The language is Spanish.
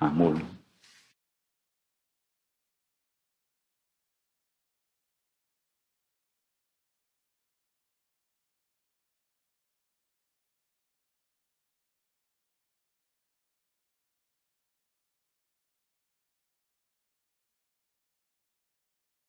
Amor. Ah,